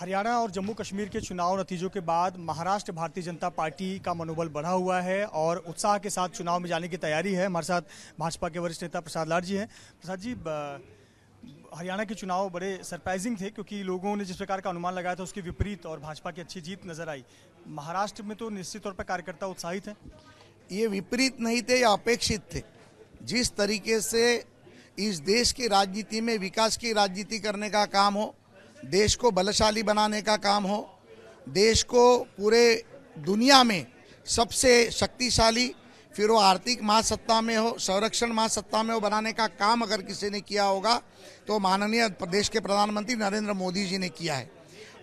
हरियाणा और जम्मू कश्मीर के चुनाव नतीजों के बाद महाराष्ट्र भारतीय जनता पार्टी का मनोबल बढ़ा हुआ है और उत्साह के साथ चुनाव में जाने की तैयारी है हमारे साथ भाजपा के वरिष्ठ नेता प्रसाद लाड जी हैं प्रसाद जी हरियाणा के चुनाव बड़े सरप्राइजिंग थे क्योंकि लोगों ने जिस प्रकार का अनुमान लगाया था उसके विपरीत और भाजपा की अच्छी जीत नजर आई महाराष्ट्र में तो निश्चित तौर पर कार्यकर्ता उत्साहित हैं ये विपरीत नहीं थे या अपेक्षित थे जिस तरीके से इस देश की राजनीति में विकास की राजनीति करने का काम हो देश को बलशाली बनाने का काम हो देश को पूरे दुनिया में सबसे शक्तिशाली फिर वो आर्थिक महासत्ता में हो संरक्षण महासत्ता में हो बनाने का काम अगर किसी ने किया होगा तो माननीय प्रदेश के प्रधानमंत्री नरेंद्र मोदी जी ने किया है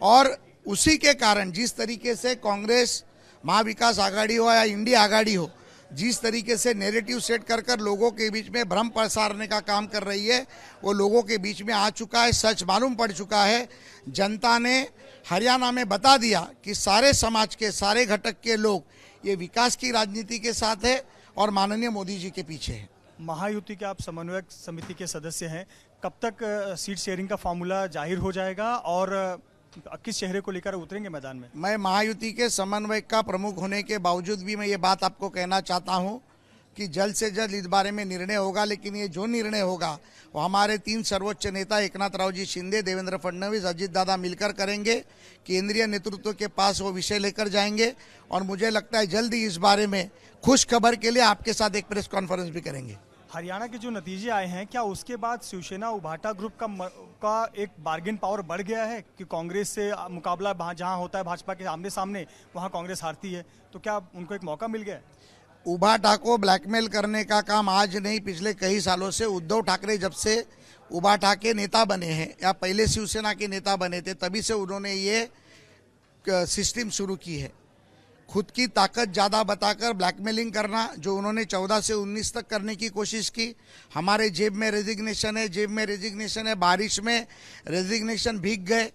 और उसी के कारण जिस तरीके से कांग्रेस महाविकास आघाड़ी हो या इंडिया आघाड़ी हो जिस तरीके से नेरेटिव सेट कर कर लोगों के बीच में भ्रम प्रसारने का काम कर रही है वो लोगों के बीच में आ चुका है सच मालूम पड़ चुका है जनता ने हरियाणा में बता दिया कि सारे समाज के सारे घटक के लोग ये विकास की राजनीति के साथ है और माननीय मोदी जी के पीछे है महायुति के आप समन्वयक समिति के सदस्य हैं कब तक सीट शेयरिंग का फॉर्मूला जाहिर हो जाएगा और किस चेहरे को लेकर उतरेंगे मैदान में मैं महायुति के समन्वयक का प्रमुख होने के बावजूद भी मैं ये बात आपको कहना चाहता हूँ कि जल्द से जल्द इस बारे में निर्णय होगा लेकिन ये जो निर्णय होगा वो हमारे तीन सर्वोच्च नेता एक नाथ राव जी शिंदे देवेंद्र फडणवीस अजीत दादा मिलकर करेंगे केंद्रीय नेतृत्व के पास वो विषय लेकर जाएंगे और मुझे लगता है जल्द ही इस बारे में खुश खबर के लिए आपके साथ एक प्रेस कॉन्फ्रेंस भी करेंगे हरियाणा के जो नतीजे आए हैं क्या उसके बाद शिवसेना उभाटा ग्रुप का का एक बार्गेन पावर बढ़ गया है कि कांग्रेस से मुकाबला जहां होता है भाजपा के आमने सामने वहां कांग्रेस हारती है तो क्या उनको एक मौका मिल गया उभा को ब्लैकमेल करने का काम आज नहीं पिछले कई सालों से उद्धव ठाकरे जब से उभा ठाके नेता बने हैं या पहले शिवसेना के नेता बने थे तभी से उन्होंने ये सिस्टम शुरू की है खुद की ताकत ज़्यादा बताकर ब्लैकमेलिंग करना जो उन्होंने 14 से 19 तक करने की कोशिश की हमारे जेब में रेजिग्नेशन है जेब में रेजिग्नेशन है बारिश में रेजिग्नेशन भीग गए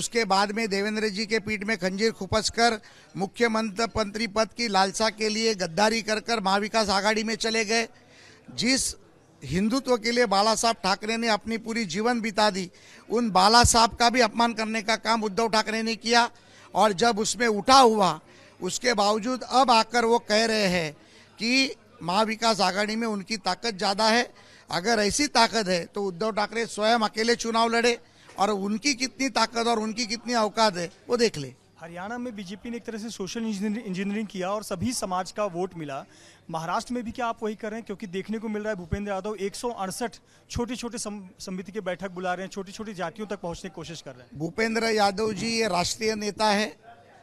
उसके बाद में देवेंद्र जी के पीठ में खंजीर खुपस कर मुख्यमंत्री पद की लालसा के लिए गद्दारी कर कर महाविकास आघाड़ी में चले गए जिस हिंदुत्व के लिए बाला साहब ठाकरे ने अपनी पूरी जीवन बिता दी उन बाला साहब का भी अपमान करने का काम उद्धव ठाकरे ने किया और जब उसमें उठा हुआ उसके बावजूद अब आकर वो कह रहे हैं कि महाविकास आघाड़ी में उनकी ताकत ज़्यादा है अगर ऐसी ताकत है तो उद्धव ठाकरे स्वयं अकेले चुनाव लड़े और उनकी कितनी ताकत और उनकी कितनी औकात है वो देख ले हरियाणा में बीजेपी ने एक तरह से सोशल इंजीनियरिंग किया और सभी समाज का वोट मिला महाराष्ट्र में भी क्या आप वही कर रहे हैं क्योंकि देखने को मिल रहा है भूपेंद्र यादव एक छोटे छोटे समिति के बैठक बुला रहे हैं छोटी छोटी जातियों तक पहुंचने की कोशिश कर रहे हैं भूपेंद्र यादव जी ये राष्ट्रीय नेता है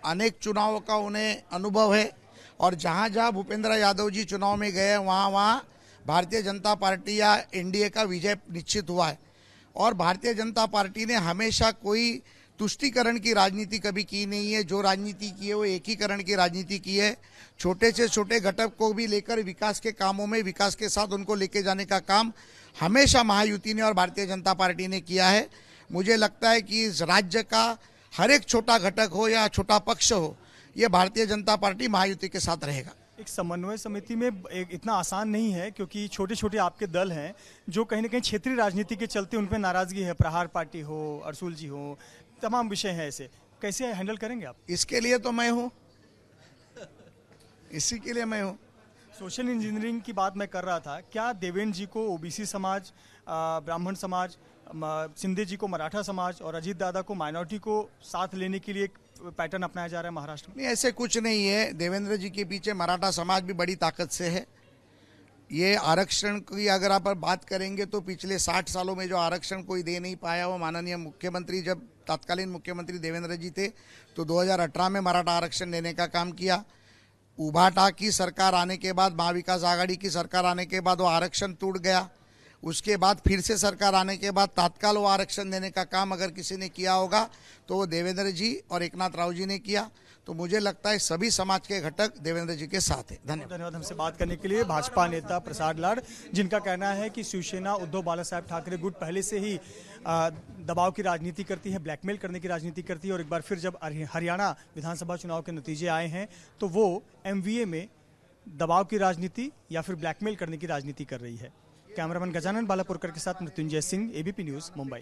अनेक चुनावों का उन्हें अनुभव है और जहाँ जहाँ भूपेंद्र यादव जी चुनाव में गए वहाँ वहाँ भारतीय जनता पार्टी या एनडीए का विजय निश्चित हुआ है और भारतीय जनता पार्टी ने हमेशा कोई तुष्टिकरण की राजनीति कभी की नहीं है जो राजनीति की है वो एकीकरण की राजनीति की है छोटे से छोटे घटक को भी लेकर विकास के कामों में विकास के साथ उनको लेके जाने का काम हमेशा महायुति ने और भारतीय जनता पार्टी ने किया है मुझे लगता है कि इस राज्य का हर एक छोटा घटक हो या छोटा पक्ष हो ये भारतीय जनता पार्टी महायुति के साथ रहेगा एक समन्वय समिति में एक इतना आसान नहीं है क्योंकि छोटे छोटे आपके दल हैं जो कहीं ना कहीं क्षेत्रीय राजनीति के चलते उन पर नाराजगी है प्रहार पार्टी हो अरसूल जी हो तमाम विषय हैं ऐसे कैसे हैंडल करेंगे आप इसके लिए तो मैं हूँ इसी के लिए मैं हूँ सोशल इंजीनियरिंग की बात मैं कर रहा था क्या देवेंद्र जी को ओबीसी समाज ब्राह्मण समाज सिंधे जी को मराठा समाज और अजीत दादा को माइनॉरिटी को साथ लेने के लिए पैटर्न अपनाया जा रहा है महाराष्ट्र में नहीं ऐसे कुछ नहीं है देवेंद्र जी के पीछे मराठा समाज भी बड़ी ताकत से है ये आरक्षण की अगर आप बात करेंगे तो पिछले साठ सालों में जो आरक्षण कोई दे नहीं पाया वो माननीय मुख्यमंत्री जब तत्कालीन मुख्यमंत्री देवेंद्र जी थे तो 2018 में मराठा आरक्षण देने का काम किया उभाटा की सरकार आने के बाद महाविकास आघाड़ी की सरकार आने के बाद वो आरक्षण टूट गया उसके बाद फिर से सरकार आने के बाद तात्काल वो आरक्षण देने का काम अगर किसी ने किया होगा तो वो देवेंद्र जी और एकनाथ राव जी ने किया तो मुझे लगता है सभी समाज के घटक देवेंद्र जी के साथ है धन्यवाद धन्यवाद हमसे बात करने के लिए भाजपा नेता प्रसाद लाड जिनका कहना है कि शिवसेना उद्धव बाला साहेब ठाकरे गुट पहले से ही दबाव की राजनीति करती है ब्लैकमेल करने की राजनीति करती है और एक बार फिर जब हरियाणा विधानसभा चुनाव के नतीजे आए हैं तो वो एम में दबाव की राजनीति या फिर ब्लैकमेल करने की राजनीति कर रही है कैमरामैन गजानन बालापुरकर के साथ मृत्युंजय सिंह एबीपी न्यूज़ मुंबई